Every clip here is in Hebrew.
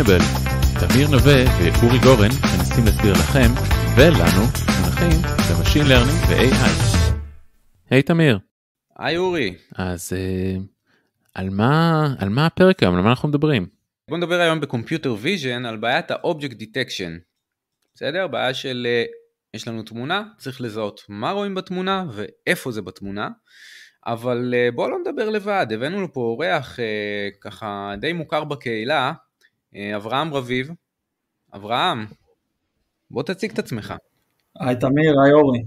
סוסטיינבל. תמיר נווה ואורי גורן מנסים להסביר לכם ולנו מונחים במשין לרנינג Learning ו-AI. היי hey, תמיר. היי אורי. אז uh, על, מה, על מה הפרק היום? על מה אנחנו מדברים? בוא נדבר היום בקומפיוטר ויז'ן על בעיית האובייקט דיטקשן. בסדר? בעיה של uh, יש לנו תמונה, צריך לזהות מה רואים בתמונה ואיפה זה בתמונה. אבל אה, בואו לא נדבר לבד, הבאנו לפה אורח ככה די מוכר בקהילה, אה, אברהם רביב. אברהם, בוא תציג את עצמך. היי תמיר, היי אורי.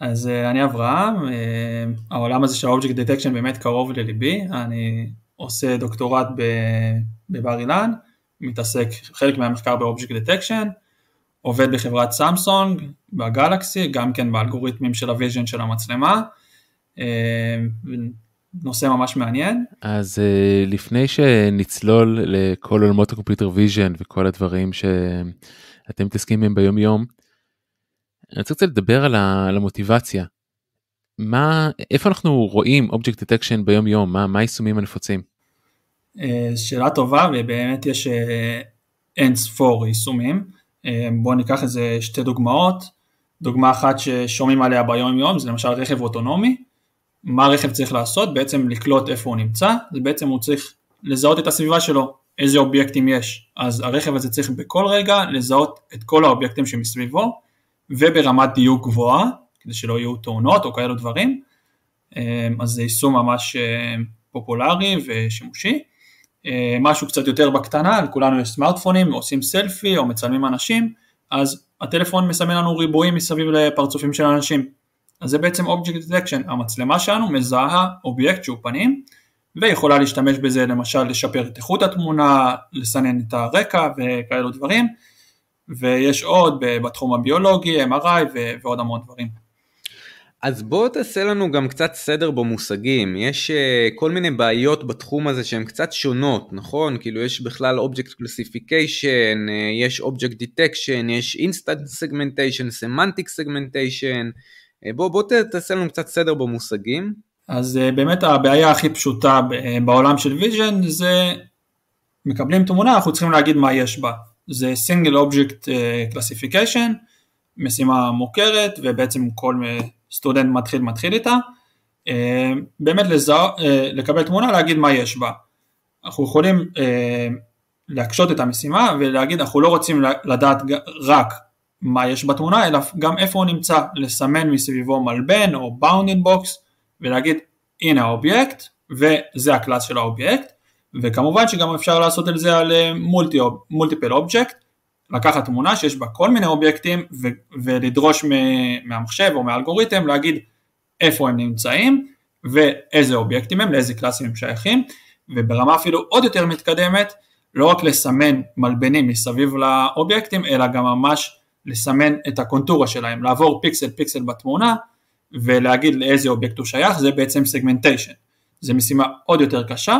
אז אה, אני אברהם, אה, העולם הזה של ה-object detection באמת קרוב לליבי, אני עושה דוקטורט בבר אילן, מתעסק חלק מהמחקר ב-object detection, עובד בחברת סמסונג, בגלקסי, גם כן באלגוריתמים של הוויז'ן של המצלמה, נושא ממש מעניין. אז אה, לפני שנצלול לכל עולמות הקומפיוטר ויז'ן וכל הדברים שאתם מתעסקים בהם ביום יום, אני רוצה קצת לדבר על, המוטיבציה. מה, איפה אנחנו רואים אובייקט דטקשן ביום יום? מה, מה היישומים הנפוצים? אה, שאלה טובה ובאמת יש אה, אין ספור יישומים. בואו ניקח איזה שתי דוגמאות. דוגמה אחת ששומעים עליה ביום יום זה למשל רכב אוטונומי. מה הרכב צריך לעשות, בעצם לקלוט איפה הוא נמצא, זה בעצם הוא צריך לזהות את הסביבה שלו, איזה אובייקטים יש. אז הרכב הזה צריך בכל רגע לזהות את כל האובייקטים שמסביבו, וברמת דיוק גבוהה, כדי שלא יהיו תאונות או כאלו דברים. אמ, אז זה יישום ממש אה, פופולרי ושימושי. אה, משהו קצת יותר בקטנה, לכולנו יש סמארטפונים, עושים סלפי או מצלמים אנשים, אז הטלפון מסמן לנו ריבועים מסביב לפרצופים של אנשים. אז זה בעצם Object Detection, המצלמה שלנו מזהה אובייקט שהוא פנים ויכולה להשתמש בזה למשל לשפר את איכות התמונה, לסנן את הרקע וכאלו דברים ויש עוד בתחום הביולוגי, MRI ו- ועוד המון דברים. אז בוא תעשה לנו גם קצת סדר במושגים, יש uh, כל מיני בעיות בתחום הזה שהן קצת שונות, נכון? כאילו יש בכלל Object Classification, uh, יש Object Detection, יש Instant Segmentation, Semantic Segmentation, אה, בוא, בוא תעשה לנו קצת סדר במושגים. אז אה, באמת הבעיה הכי פשוטה אה, בעולם של ויז'ן זה מקבלים תמונה אנחנו צריכים להגיד מה יש בה. זה סינגל אובייקט קלסיפיקיישן, משימה מוכרת ובעצם כל סטודנט מתחיל מתחיל איתה. באמת לזה, לקבל תמונה להגיד מה יש בה. אנחנו יכולים להקשות את המשימה ולהגיד אנחנו לא רוצים לדעת רק מה יש בתמונה, אלא גם איפה הוא נמצא, לסמן מסביבו מלבן או bounding box ולהגיד הנה האובייקט וזה הקלאס של האובייקט וכמובן שגם אפשר לעשות את זה על מולטיפל אה, אובייקט, לקחת תמונה שיש בה כל מיני אובייקטים ו- ולדרוש מהמחשב או מהאלגוריתם להגיד איפה הם נמצאים ואיזה אובייקטים הם, לאיזה קלאסים הם שייכים וברמה אפילו עוד יותר מתקדמת לא רק לסמן מלבנים מסביב לאובייקטים אלא גם ממש לסמן את הקונטורה שלהם, לעבור פיקסל פיקסל בתמונה ולהגיד לאיזה אובייקט הוא שייך, זה בעצם סגמנטיישן. זו משימה עוד יותר קשה,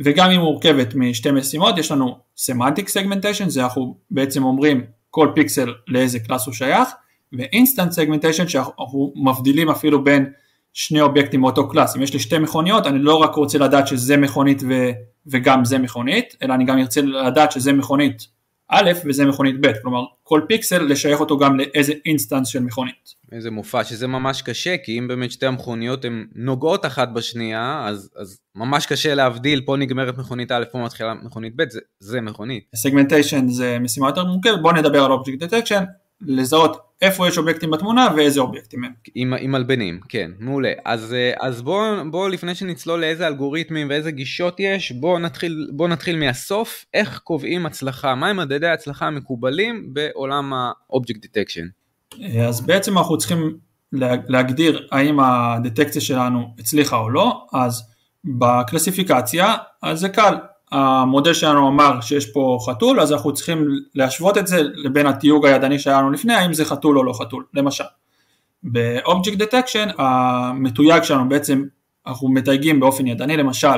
וגם היא מורכבת משתי משימות, יש לנו סמנטיק סגמנטיישן, זה אנחנו בעצם אומרים כל פיקסל לאיזה קלאס הוא שייך, ואינסטנט סגמנטיישן שאנחנו מבדילים אפילו בין שני אובייקטים מאותו קלאס, אם יש לי שתי מכוניות אני לא רק רוצה לדעת שזה מכונית ו... וגם זה מכונית, אלא אני גם ארצה לדעת שזה מכונית א' וזה מכונית ב', כלומר כל פיקסל לשייך אותו גם לאיזה אינסטנס של מכונית. איזה מופע, שזה ממש קשה, כי אם באמת שתי המכוניות הן נוגעות אחת בשנייה, אז, אז ממש קשה להבדיל, פה נגמרת מכונית א', פה מתחילה מכונית ב', זה, זה מכונית. סגמנטיישן זה משימה יותר מורכבת, בואו נדבר על אובייקט דטקשן, לזהות איפה יש אובייקטים בתמונה ואיזה אובייקטים הם. עם, עם מלבנים, כן, מעולה. אז, אה, אז בואו בוא, לפני שנצלול לאיזה אלגוריתמים ואיזה גישות יש, בואו נתחיל, בוא נתחיל מהסוף, איך קובעים הצלחה, מהם מדדי ההצלחה המקובלים בעולם ה-object detection. אה, אז בעצם אנחנו צריכים להגדיר האם הדטקציה שלנו הצליחה או לא, אז בקלסיפיקציה, אז זה קל, המודל שלנו אמר שיש פה חתול, אז אנחנו צריכים להשוות את זה לבין התיוג הידני שהיה לנו לפני, האם זה חתול או לא חתול, למשל. ב-object detection המתויג שלנו בעצם, אנחנו מתייגים באופן ידני, למשל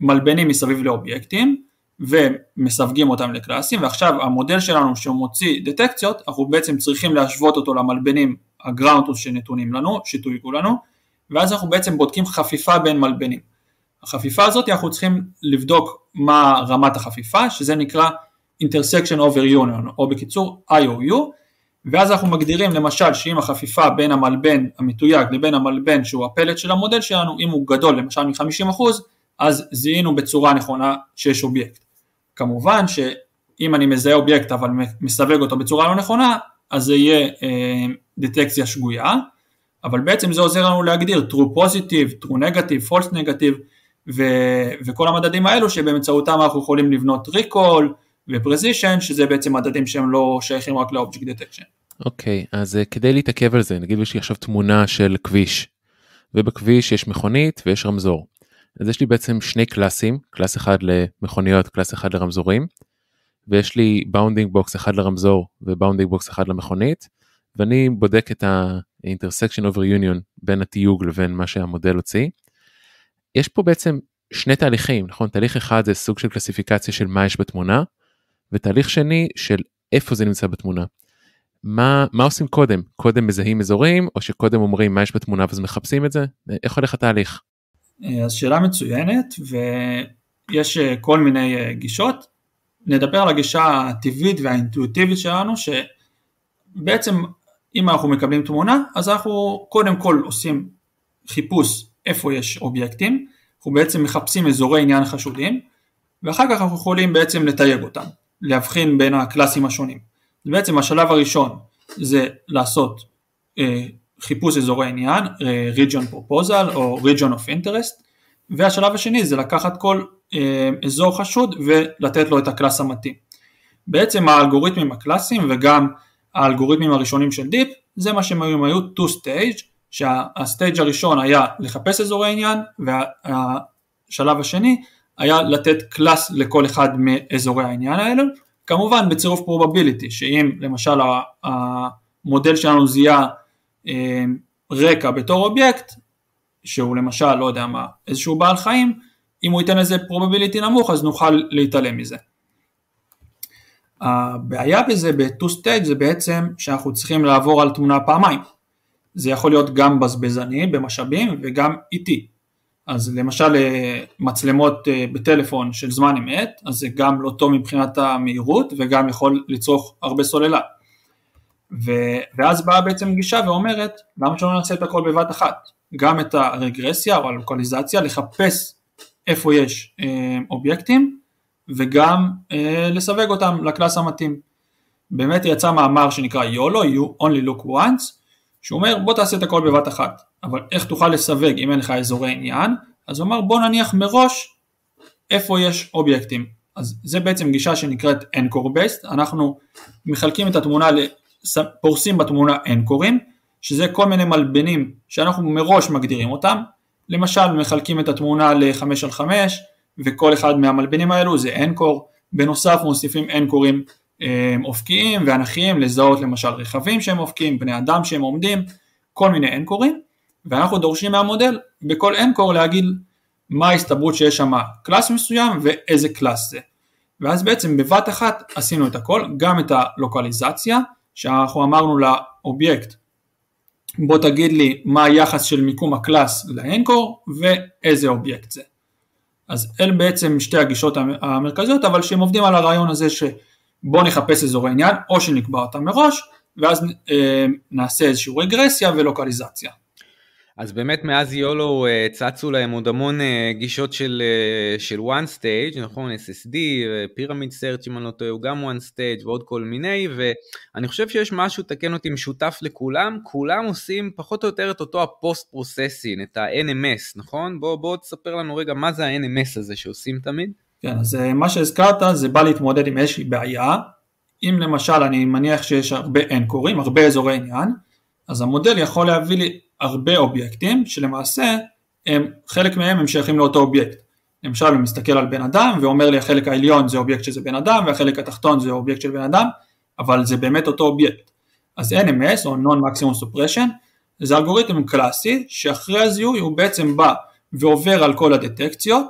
מלבנים מסביב לאובייקטים ומסווגים אותם לקלאסים, ועכשיו המודל שלנו שמוציא דטקציות, אנחנו בעצם צריכים להשוות אותו למלבנים הגראונטוס שנתונים לנו, שתויגו לנו, ואז אנחנו בעצם בודקים חפיפה בין מלבנים. החפיפה הזאת אנחנו צריכים לבדוק מה רמת החפיפה שזה נקרא intersection over union או בקיצור IOU ואז אנחנו מגדירים למשל שאם החפיפה בין המלבן המתויג לבין המלבן שהוא הפלט של המודל שלנו אם הוא גדול למשל מ-50% אז זיהינו בצורה נכונה שיש אובייקט. כמובן שאם אני מזהה אובייקט אבל מסווג אותו בצורה לא נכונה אז זה יהיה אה, דטקציה שגויה אבל בעצם זה עוזר לנו להגדיר true positive, true negative, false negative ו- וכל המדדים האלו שבאמצעותם אנחנו יכולים לבנות ריקול ופרזישן, שזה בעצם מדדים שהם לא שייכים רק לאובג'קט דטקשן. אוקיי, okay, אז uh, כדי להתעכב על זה, נגיד יש לי עכשיו תמונה של כביש, ובכביש יש מכונית ויש רמזור. אז יש לי בעצם שני קלאסים, קלאס אחד למכוניות, קלאס אחד לרמזורים, ויש לי באונדינג בוקס אחד לרמזור ובאונדינג בוקס אחד למכונית, ואני בודק את ה-intersection over union בין התיוג לבין מה שהמודל הוציא. יש פה בעצם שני תהליכים, נכון? תהליך אחד זה סוג של קלסיפיקציה של מה יש בתמונה, ותהליך שני של איפה זה נמצא בתמונה. מה, מה עושים קודם? קודם מזהים אזורים, או שקודם אומרים מה יש בתמונה ואז מחפשים את זה? איך הולך התהליך? אה, אז שאלה מצוינת, ויש אה, כל מיני אה, גישות. נדבר על הגישה הטבעית והאינטואיטיבית שלנו, שבעצם אם אנחנו מקבלים תמונה, אז אנחנו קודם כל עושים חיפוש איפה יש אובייקטים, אנחנו בעצם מחפשים אזורי עניין חשודים, ואחר כך אנחנו יכולים בעצם לתייג אותם, להבחין בין הקלאסים השונים. בעצם השלב הראשון זה לעשות אה, חיפוש אזורי עניין, אה, region proposal או region of interest, והשלב השני זה לקחת כל אה, אזור חשוד ולתת לו את הקלאס המתאים. בעצם האלגוריתמים הקלאסיים וגם האלגוריתמים הראשונים של דיפ, זה מה שהם היו, הם היו two stage, שהסטייג' הראשון היה לחפש אזורי עניין והשלב השני היה לתת קלאס לכל אחד מאזורי העניין האלו, כמובן בצירוף פרובביליטי, שאם למשל המודל שלנו זיהה אה, רקע בתור אובייקט, שהוא למשל, לא יודע מה, איזשהו בעל חיים, אם הוא ייתן לזה פרובביליטי נמוך אז נוכל להתעלם מזה. הבעיה בזה ב-2 stage זה בעצם שאנחנו צריכים לעבור על תמונה פעמיים. זה יכול להיות גם בזבזני במשאבים וגם איטי. E אז למשל אה, מצלמות אה, בטלפון של זמן אמת, אז זה גם לא טוב מבחינת המהירות וגם יכול לצרוך הרבה סוללה. ו... ואז באה בעצם גישה ואומרת, למה שלא נעשה את הכל בבת אחת? גם את הרגרסיה או הלוקליזציה, לחפש איפה יש אה, אובייקטים וגם אה, לסווג אותם לקלאס המתאים. באמת יצא מאמר שנקרא YOLO, You Only Look Once, שאומר בוא תעשה את הכל בבת אחת, אבל איך תוכל לסווג אם אין לך אזורי עניין? אז הוא אמר בוא נניח מראש איפה יש אובייקטים. אז זה בעצם גישה שנקראת Anchor Based, אנחנו מחלקים את התמונה, פורסים בתמונה Anchorים, שזה כל מיני מלבנים שאנחנו מראש מגדירים אותם, למשל מחלקים את התמונה ל-5 על 5 וכל אחד מהמלבנים האלו זה Anchor, בנוסף מוסיפים Anchorים אה, אופקיים ואנכיים, לזהות למשל רכבים שהם אופקיים, בני אדם שהם עומדים, כל מיני אנקורים, ואנחנו דורשים מהמודל בכל אנקור להגיד מה ההסתברות שיש שם קלאס מסוים ואיזה קלאס זה. ואז בעצם בבת אחת עשינו את הכל, גם את הלוקליזציה, שאנחנו אמרנו לאובייקט, בוא תגיד לי מה היחס של מיקום הקלאס לאנקור ואיזה אובייקט זה. אז אלה בעצם שתי הגישות המרכזיות, אבל שהם עובדים על הרעיון הזה ש... בואו נחפש אזורי עניין, או שנקבע אותם מראש, ואז אה, נעשה איזושהי רגרסיה ולוקליזציה. אז באמת מאז יולו אה, צצו להם עוד המון אה, גישות של, אה, של one stage, נכון? SSD, פירמיד search אם אני לא טועה, הוא גם one stage ועוד כל מיני, ואני חושב שיש משהו, תקן אותי, משותף לכולם, כולם עושים פחות או יותר את אותו הפוסט פרוססין, את ה-NMS, נכון? בוא, בוא תספר לנו רגע מה זה ה-NMS הזה שעושים תמיד. כן, אז אה, מה שהזכרת זה בא להתמודד עם איזושהי בעיה. אם למשל אני מניח שיש הרבה אנקורים, הרבה אזורי עניין, אז המודל יכול להביא לי הרבה אובייקטים שלמעשה הם, חלק מהם הם שייכים לאותו אובייקט. למשל הוא מסתכל על בן אדם ואומר לי החלק העליון זה אובייקט שזה בן אדם והחלק התחתון זה אובייקט של בן אדם, אבל זה באמת אותו אובייקט. אז NMS או Non-Maximum Suppression זה אלגוריתם קלאסי שאחרי הזיהוי הוא בעצם בא ועובר על כל הדטקציות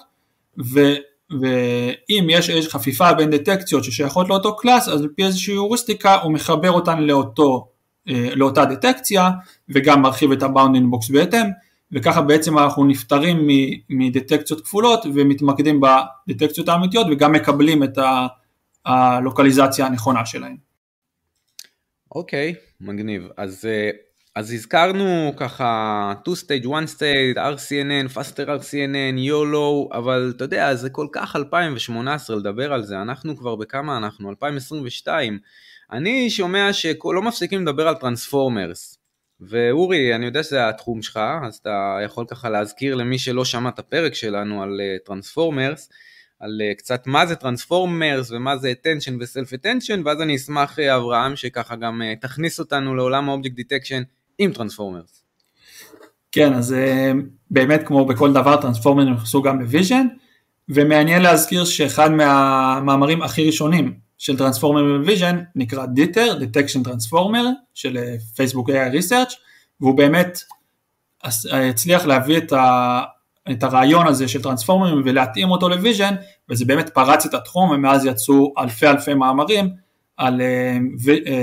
ו... ואם יש איזו חפיפה בין דטקציות ששייכות לאותו קלאס, אז לפי איזושהי הוריסטיקה הוא מחבר אותן לאותו, אה, לאותה דטקציה, וגם מרחיב את הבאונדינג בוקס בהתאם, וככה בעצם אנחנו נפטרים מדטקציות כפולות ומתמקדים בדטקציות האמיתיות וגם מקבלים את הלוקליזציה הנכונה שלהן. אוקיי, okay, מגניב. אז אה, אז הזכרנו ככה 2 stage, 1 stage, RCNN, faster RCNN, YOLO, אבל אתה יודע, זה כל כך 2018 לדבר על זה, אנחנו כבר בכמה אנחנו? 2022. אני שומע שלא מפסיקים לדבר על טרנספורמרס. ואורי, אני יודע שזה התחום שלך, אז אתה יכול ככה להזכיר למי שלא שמע את הפרק שלנו על אה, טרנספורמרס, uh, על uh, קצת מה זה טרנספורמרס ומה זה attention וסלף attention, ואז אני אשמח, uh, אברהם, שככה גם uh, תכניס אותנו לעולם האובייקט דיטקשן עם טרנספורמרס. כן, אז אה, באמת כמו בכל דבר טרנספורמרס נכנסו גם לוויז'ן, ומעניין להזכיר שאחד מהמאמרים הכי ראשונים של טרנספורמר וויז'ן נקרא דיטר, דטקשן טרנספורמר של פייסבוק אה, AI Research, והוא באמת אה, הצליח להביא את, ה, את הרעיון הזה של טרנספורמרים ולהתאים אותו לוויז'ן, וזה באמת פרץ את התחום ומאז יצאו אלפי אלפי מאמרים על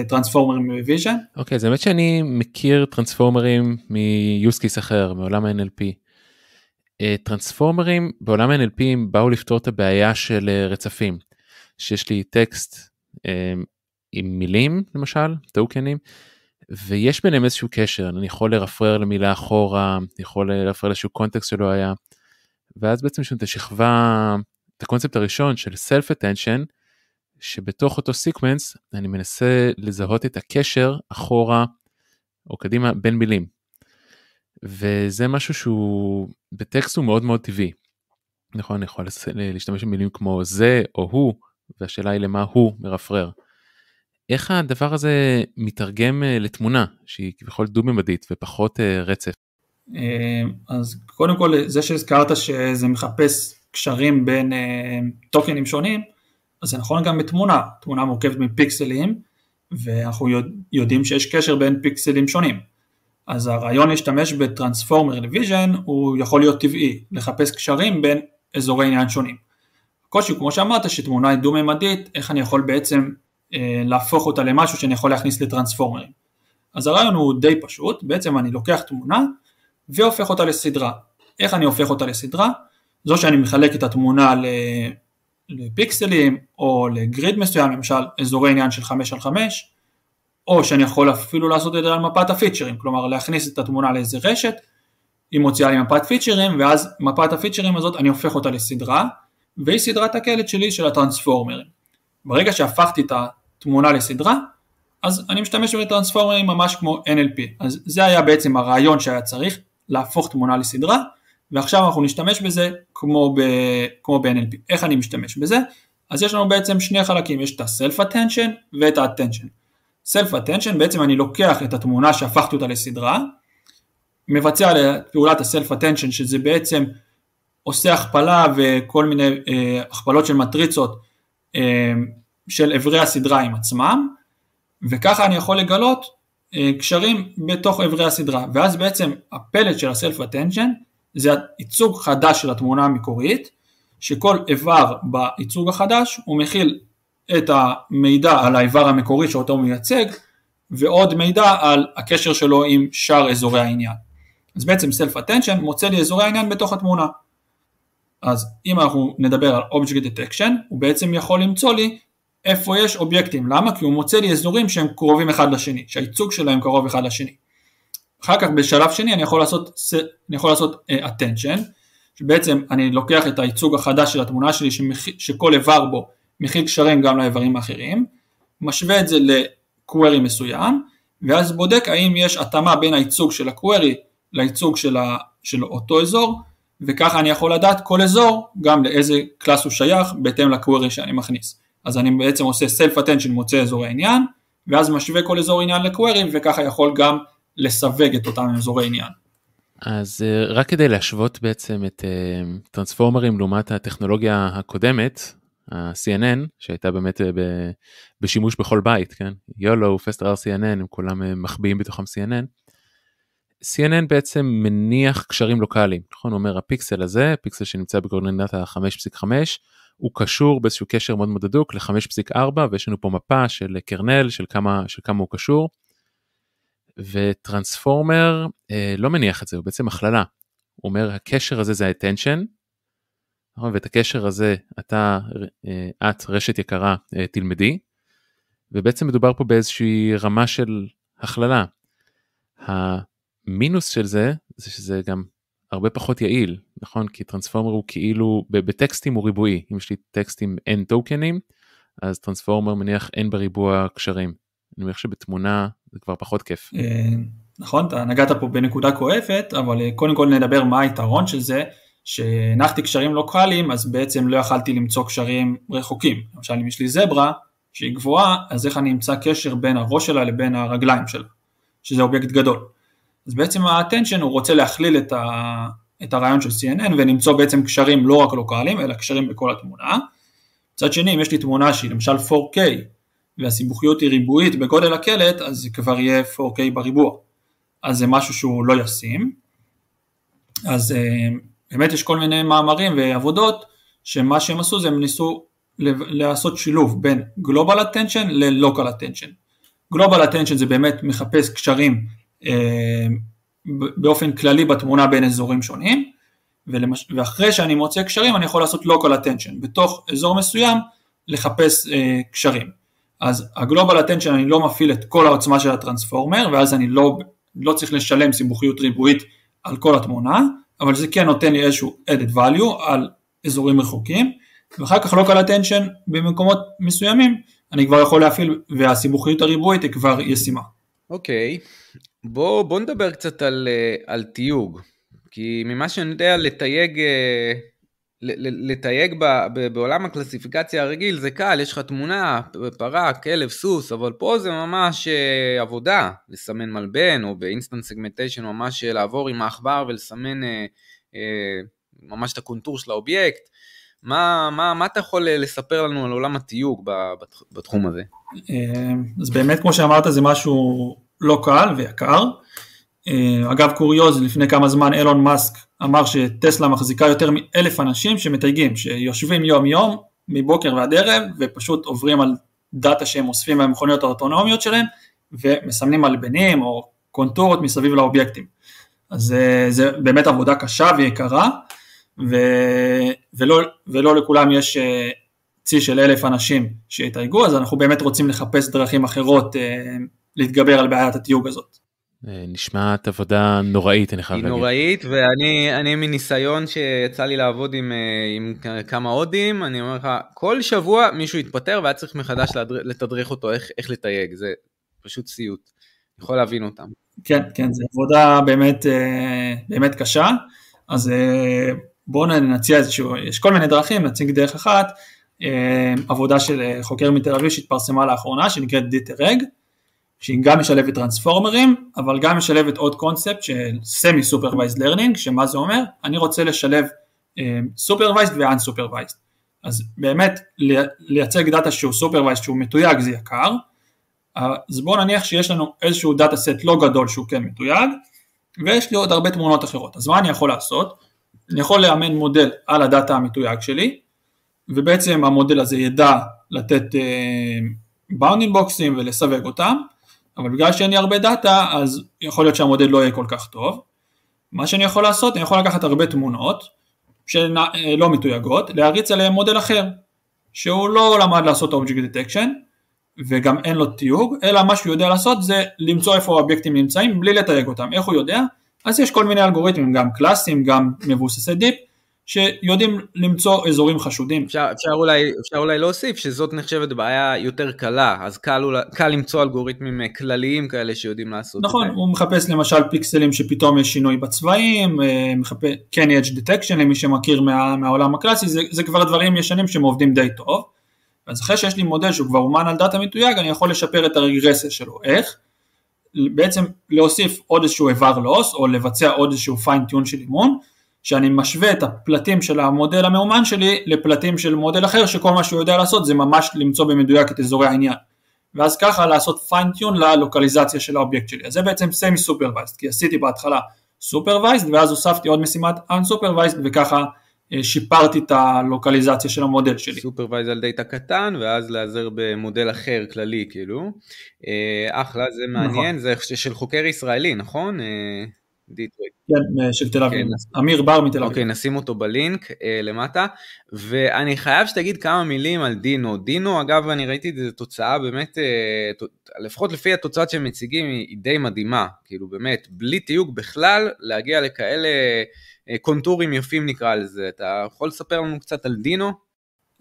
טרנספורמרים אה, וויז'ן. אה, אוקיי, זה באמת שאני מכיר טרנספורמרים מיוסקיס אחר, מעולם ה-NLP. טרנספורמרים אה, בעולם ה-NLP באו לפתור את הבעיה של רצפים, שיש לי טקסט עם מילים למשל, טוקנים, ויש ביניהם איזשהו קשר, אני יכול לרפרר למילה אחורה, אני יכול לרפרר לאיזשהו קונטקסט שלא היה, ואז בעצם יש לנו את השכבה, את הקונספט הראשון של self attention, שבתוך אותו סיקוונס אני מנסה לזהות את הקשר אחורה או קדימה בין מילים. וזה משהו שהוא בטקסט הוא מאוד מאוד טבעי. נכון, אני יכול להשתמש במילים כמו זה או הוא, והשאלה היא למה הוא מרפרר. איך הדבר הזה מתרגם אה, לתמונה שהיא כביכול דו-ממדית ופחות אה, רצף? אה, אז קודם כל זה שהזכרת שזה מחפש קשרים בין טוקנים שונים, אז זה נכון גם בתמונה, תמונה מורכבת מפיקסלים, ואנחנו יודעים שיש קשר בין פיקסלים שונים. אז הרעיון להשתמש בטרנספורמר לוויז'ן הוא יכול להיות טבעי, לחפש קשרים בין אזורי עניין שונים. הקושי, כמו שאמרת, שתמונה היא דו-ממדית, איך אני יכול בעצם אה, להפוך אותה למשהו שאני יכול להכניס לטרנספורמרים. אז הרעיון הוא די פשוט, בעצם אני לוקח תמונה והופך אותה לסדרה. איך אני הופך אותה לסדרה? זו שאני מחלק את התמונה לפיקסלים או לגריד מסוים, למשל אזורי עניין של 5 על 5, או שאני יכול אפילו לעשות את זה על מפת הפיצ'רים, כלומר להכניס את התמונה לאיזה רשת, היא מוציאה לי מפת פיצ'רים, ואז מפת הפיצ'רים הזאת אני הופך אותה לסדרה, והיא סדרת הקלט שלי של הטרנספורמרים. ברגע שהפכתי את התמונה לסדרה, אז אני משתמש בטרנספורמרים ממש כמו NLP. אז זה היה בעצם הרעיון שהיה צריך, להפוך תמונה לסדרה, ועכשיו אנחנו נשתמש בזה כמו, ב, כמו ב-NLP. איך אני משתמש בזה? אז יש לנו בעצם שני חלקים, יש את ה-self-attention ואת ה-attention. self-attention, בעצם אני לוקח את התמונה שהפכתי אותה לסדרה, מבצע לפעולת ה-self-attention, שזה בעצם עושה הכפלה וכל מיני אה, הכפלות של מטריצות אה, של אברי הסדרה עם עצמם, וככה אני יכול לגלות אה, קשרים בתוך אברי הסדרה, ואז בעצם הפלט של ה-self-attention זה ייצוג חדש של התמונה המקורית, שכל איבר בייצוג החדש הוא מכיל את המידע על האיבר המקורי שאותו הוא מייצג, ועוד מידע על הקשר שלו עם שאר אזורי העניין. אז בעצם סלף אטנשן מוצא לי אזורי העניין בתוך התמונה. אז אם אנחנו נדבר על אובייקט דטקשן, הוא בעצם יכול למצוא לי איפה יש אובייקטים. למה? כי הוא מוצא לי אזורים שהם קרובים אחד לשני, שהייצוג שלהם קרוב אחד לשני. אחר כך בשלב שני אני יכול לעשות, אני יכול לעשות uh, attention, שבעצם אני לוקח את הייצוג החדש של התמונה שלי שמח, שכל איבר בו מכיל קשרים גם לאיברים האחרים, משווה את זה לקווירי מסוים, ואז בודק האם יש התאמה בין הייצוג של הקווירי לייצוג של, ה, של אותו אזור, וככה אני יכול לדעת כל אזור גם לאיזה קלאס הוא שייך בהתאם לקווירי שאני מכניס. אז אני בעצם עושה self attention מוצא אזור העניין, ואז משווה כל אזור עניין לקווירי וככה יכול גם לסווג את אותם אזורי עניין. אז אה, רק כדי להשוות בעצם את אה, טרנספורמרים לעומת הטכנולוגיה הקודמת, ה-CNN, שהייתה באמת אה, בשימוש בכל בית, כן? יולו, פסטרר CNN, הם כולם מחביאים בתוכם CNN. CNN בעצם מניח קשרים לוקאליים, נכון? הוא אומר הפיקסל הזה, פיקסל שנמצא ה 5.5, הוא קשור באיזשהו קשר מאוד מאוד הדוק ל-5.4 ויש לנו פה מפה של קרנל של כמה, של כמה הוא קשור. וטרנספורמר אה, לא מניח את זה, הוא בעצם הכללה. הוא אומר הקשר הזה זה ה-attention, נכון, ואת הקשר הזה אתה, אה, את רשת יקרה אה, תלמדי, ובעצם מדובר פה באיזושהי רמה של הכללה. המינוס של זה, זה שזה גם הרבה פחות יעיל, נכון? כי טרנספורמר הוא כאילו, בטקסטים הוא ריבועי, אם יש לי טקסטים n טוקנים, אז טרנספורמר מניח n בריבוע קשרים. אני אומר שבתמונה זה כבר פחות כיף. אה, נכון, אתה נגעת פה בנקודה כואבת, אבל אה, קודם כל נדבר מה היתרון של זה, שהנחתי קשרים לוקאליים, אז בעצם לא יכלתי למצוא קשרים רחוקים. למשל, אם יש לי זברה שהיא גבוהה, אז איך אני אמצא קשר בין הראש שלה לבין הרגליים שלה, שזה אובייקט גדול. אז בעצם האטנשן הוא רוצה להכליל את, ה... את הרעיון של CNN ולמצוא בעצם קשרים לא רק לוקאליים, אלא קשרים בכל התמונה. מצד שני, אם יש לי תמונה שהיא למשל 4K, והסיבוכיות היא ריבועית בגודל הקלט, אז זה כבר יהיה 4K בריבוע. אז זה משהו שהוא לא ישים. אז אה, באמת יש כל מיני מאמרים ועבודות שמה שהם עשו זה הם ניסו לעשות שילוב בין Global Attention ל-Local Attention. Global Attention זה באמת מחפש קשרים אה, באופן כללי בתמונה בין אזורים שונים, ולמש... ואחרי שאני מוצא קשרים אני יכול לעשות Local Attention, בתוך אזור מסוים לחפש אה, קשרים. אז הגלובל אטנשן אני לא מפעיל את כל העוצמה של הטרנספורמר ואז אני לא, לא צריך לשלם סיבוכיות ריבועית על כל התמונה, אבל זה כן נותן לי איזשהו added value על אזורים רחוקים, ואחר כך לוקל אטנשן במקומות מסוימים אני כבר יכול להפעיל והסיבוכיות הריבועית היא כבר ישימה. אוקיי, okay. בוא, בוא נדבר קצת על, אה, על תיוג, כי ממה שאני יודע לתייג אה, לתייג ב, ב, בעולם הקלסיפיקציה הרגיל זה קל, יש לך תמונה, פרה, כלב, סוס, אבל פה זה ממש אה, עבודה, לסמן מלבן, או באינסטנט סגמנטיישן ממש אה, לעבור עם העכבר ולסמן אה, אה, ממש את הקונטור של האובייקט. מה, מה, מה אתה יכול אה, לספר לנו על עולם התיוג בתחום הזה? אה, אז באמת כמו שאמרת זה משהו לא קל ויקר. אה, אגב קוריוז, לפני כמה זמן אילון מאסק אמר שטסלה מחזיקה יותר מאלף אנשים שמתייגים, שיושבים יום יום מבוקר ועד ערב ופשוט עוברים על דאטה שהם אוספים מהמכוניות האוטונומיות שלהם ומסמנים מלבנים או קונטורות מסביב לאובייקטים. אז אה, זה באמת עבודה קשה ויקרה ו... ולא, ולא לכולם יש אה, צי של אלף אנשים שיתייגו, אז אנחנו באמת רוצים לחפש דרכים אחרות להתגבר על בעיית התיוג הזאת. אה, נשמעת עבודה נוראית אני חייב להגיד. היא נוראית ואני מניסיון שיצא לי לעבוד עם, אה, עם כמה הודים אני אומר לך כל שבוע מישהו התפטר והיה צריך מחדש לתדריך אותו איך, איך לתייג זה פשוט סיוט. יכול להבין אותם. כן כן זו עבודה באמת אה, באמת קשה אז בואו נציע איזשהו יש כל מיני דרכים נציג דרך אחת עבודה של חוקר מתל אביב שהתפרסמה לאחרונה שנקראת דיטרג. שהיא גם משלבת טרנספורמרים, אבל גם משלבת עוד קונספט של סמי סופרוויזד לרנינג, שמה זה אומר? אני רוצה לשלב אה, סופרוויזד ואן סופרוויזד. אז באמת לייצג דאטה שהוא סופרוויזד, שהוא מתויג זה יקר, אז בואו נניח שיש לנו איזשהו דאטה סט לא גדול שהוא כן מתויג, ויש לי עוד הרבה תמונות אחרות, אז מה אני יכול לעשות? אני יכול לאמן מודל על הדאטה המתויג שלי, ובעצם המודל הזה ידע לתת באונדינג אה, בוקסים ולסווג אותם, אבל בגלל שאין לי הרבה דאטה, אז יכול להיות שהמודד לא יהיה כל כך טוב. מה שאני יכול לעשות, אני יכול לקחת הרבה תמונות שלא אה, מתויגות, להריץ עליהן מודל אחר, שהוא לא למד לעשות אובייקט דטקשן, וגם אין לו תיוג, אלא מה שהוא יודע לעשות זה למצוא איפה האובייקטים נמצאים בלי לתייג אותם. איך הוא יודע? אז יש כל מיני אלגוריתמים, גם קלאסיים, גם מבוססי דיפ, שיודעים למצוא אזורים חשודים. אפשר, אפשר, אולי, אפשר אולי להוסיף שזאת נחשבת בעיה יותר קלה, אז קל, קל למצוא אלגוריתמים אה, כלליים כאלה שיודעים לעשות נכון, הוא מחפש למשל פיקסלים שפתאום יש שינוי בצבעים, מחפש קני אג' דטקשן למי שמכיר מה, מהעולם הקלאסי, זה, זה כבר דברים ישנים שהם עובדים די טוב. אז אחרי שיש לי מודל שהוא כבר אומן על דאטה מתויג, אני יכול לשפר את הרגרסיה שלו. איך? בעצם להוסיף עוד איזשהו איבר לוס, או לבצע עוד איזשהו פיינטיון של אימון, שאני משווה את הפלטים של המודל המאומן שלי לפלטים של מודל אחר שכל מה שהוא יודע לעשות זה ממש למצוא במדויק את אזורי העניין ואז ככה לעשות פיינטיון ללוקליזציה של האובייקט שלי אז זה בעצם סמי סופרוויזד כי עשיתי בהתחלה סופרוויזד ואז הוספתי עוד משימת unsuppervised וככה אה, שיפרתי את הלוקליזציה של המודל שלי. סופרוויז על דאטה קטן ואז להיעזר במודל אחר כללי כאילו. אה, אחלה זה נכון. מעניין נכון. זה של חוקר ישראלי נכון? אה, דיטרויט. כן, אה, של תל אביב, כן, אמיר בר מתל אביב. אוקיי, נשים אותו בלינק אה, למטה, ואני חייב שתגיד כמה מילים על דינו. דינו, אגב, אני ראיתי את זה תוצאה באמת, אה, לפחות לפי התוצאות שהם מציגים, היא די מדהימה. כאילו באמת, בלי תיוג בכלל, להגיע לכאלה אה, קונטורים יפים נקרא לזה. אתה יכול לספר לנו קצת על דינו?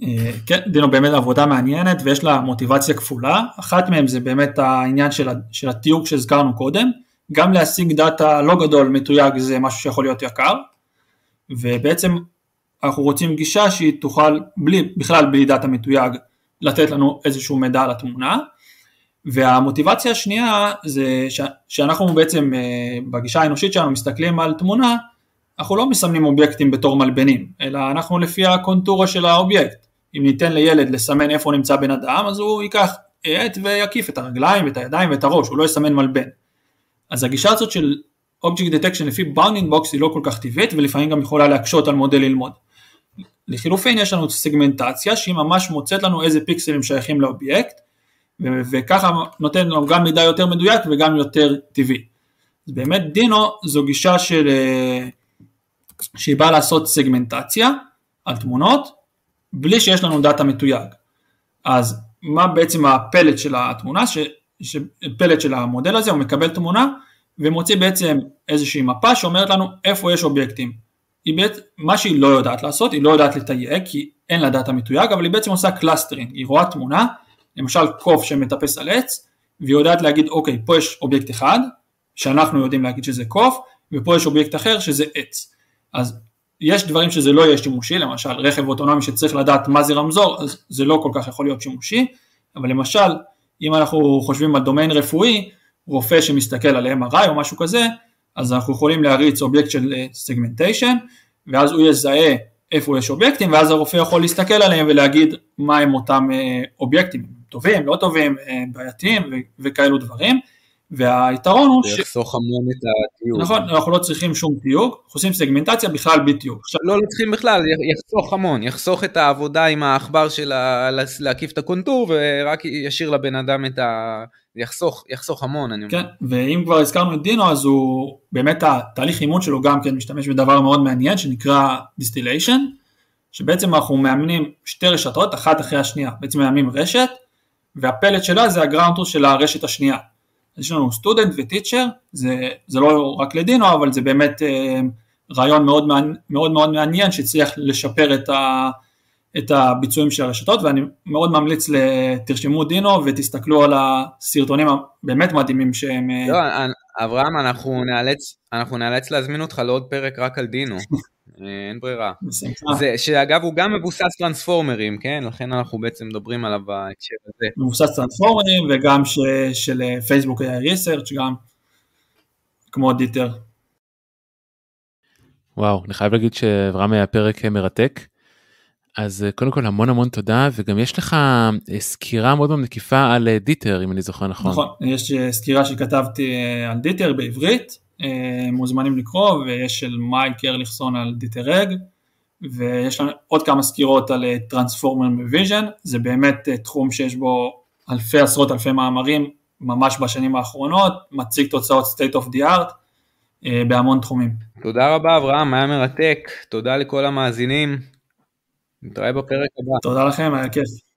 אה, כן, דינו באמת עבודה מעניינת ויש לה מוטיבציה כפולה, אחת מהן זה באמת העניין של התיוג שהזכרנו קודם, גם להשיג דאטה לא גדול מתויג זה משהו שיכול להיות יקר, ובעצם אנחנו רוצים גישה שהיא תוכל בלי, בכלל בלי דאטה מתויג לתת לנו איזשהו מידע על התמונה. והמוטיבציה השנייה זה ש- שאנחנו בעצם אה, בגישה האנושית שלנו מסתכלים על תמונה, אנחנו לא מסמנים אובייקטים בתור מלבנים, אלא אנחנו לפי הקונטורה של האובייקט. אם ניתן לילד לסמן איפה נמצא בן אדם, אז הוא ייקח עט ויקיף את הרגליים ואת הידיים ואת הראש, הוא לא יסמן מלבן. אז הגישה הזאת של Object Detection לפי Bounding Box היא לא כל כך טבעית ולפעמים גם יכולה להקשות על מודל ללמוד. לחילופין יש לנו סגמנטציה שהיא ממש מוצאת לנו איזה פיקסלים שייכים לאובייקט ו- וככה נותן לנו גם מידע יותר מדויק וגם יותר טבעי. אז באמת דינו זו גישה של, אה, שהיא באה לעשות סגמנטציה על תמונות בלי שיש לנו דאטה מתויג. אז מה בעצם הפלט של התמונה? פלט של המודל הזה, הוא מקבל תמונה ומוציא בעצם איזושהי מפה שאומרת לנו איפה יש אובייקטים. היא בעצם, מה שהיא לא יודעת לעשות, היא לא יודעת לתייג כי אין לה דאטה מתויג, אבל היא בעצם עושה קלאסטרינג, היא רואה תמונה, למשל קוף שמטפס על עץ, והיא יודעת להגיד אוקיי פה יש אובייקט אחד, שאנחנו יודעים להגיד שזה קוף, ופה יש אובייקט אחר שזה עץ. אז יש דברים שזה לא יהיה שימושי, למשל רכב אוטונומי שצריך לדעת מה זה רמזור, אז זה לא כל כך יכול להיות שימושי, אבל למשל אם אנחנו חושבים על דומיין רפואי, רופא שמסתכל על MRI או משהו כזה, אז אנחנו יכולים להריץ אובייקט של סגמנטיישן, אה, ואז הוא יזהה איפה יש אובייקטים, ואז הרופא יכול להסתכל עליהם ולהגיד מה הם אותם אה, אובייקטים, טובים, לא טובים, אה, בעייתיים וכאלו דברים. והיתרון הוא... ש... זה יחסוך המון את התיוג. נכון, אנחנו לא צריכים שום תיוג, אנחנו עושים סגמנטציה בכלל בלי תיוג. לא, לא צריכים בכלל, יחסוך המון, יחסוך את העבודה עם העכבר של להקיף את הקונטור, ורק ישאיר לבן אדם את ה... יחסוך, יחסוך המון, אני אומר. כן, ואם כבר הזכרנו את דינו, אז הוא באמת התהליך אימון שלו גם כן משתמש בדבר מאוד מעניין שנקרא דיסטיליישן, שבעצם אנחנו מאמנים שתי רשתות, אחת אחרי השנייה, בעצם מאמנים רשת, והפלט שלה זה הגראונטור של הרשת השנייה. יש לנו סטודנט וטיצ'ר, זה, זה לא רק לדינו, אבל זה באמת אה, רעיון מאוד מאוד, מאוד מעניין שהצליח לשפר את, ה, את הביצועים של הרשתות, ואני מאוד ממליץ, תרשמו דינו ותסתכלו על הסרטונים הבאמת מדהימים שהם... אה, לא, אברהם, אנחנו נאלץ, אנחנו נאלץ להזמין אותך לעוד פרק רק על דינו. אה, אין ברירה. זה, שאגב הוא גם מבוסס טרנספורמרים, כן? לכן אנחנו בעצם מדברים עליו בהקשר הזה. מבוסס טרנספורמרים וגם ש, של פייסבוק אה, ריסרצ' גם, כמו דיטר. וואו, אני חייב להגיד שאברהם היה פרק אה, מרתק. אז קודם כל המון המון תודה וגם יש לך סקירה מאוד מאוד מקיפה על דיטר אם אני זוכר נכון. נכון, יש סקירה שכתבתי על דיטר בעברית אה, מוזמנים לקרוא, ויש של מייק ארליכסון על דיטרג, ויש לנו עוד כמה סקירות על אה, טרנספורמר מוויז'ן, זה באמת אה, תחום שיש בו אלפי עשרות אלפי מאמרים ממש בשנים האחרונות, מציג תוצאות state of the art בהמון תחומים. תודה רבה אברהם, היה מרתק, תודה לכל המאזינים, נתראה בפרק הבא. תודה לכם, היה כיף.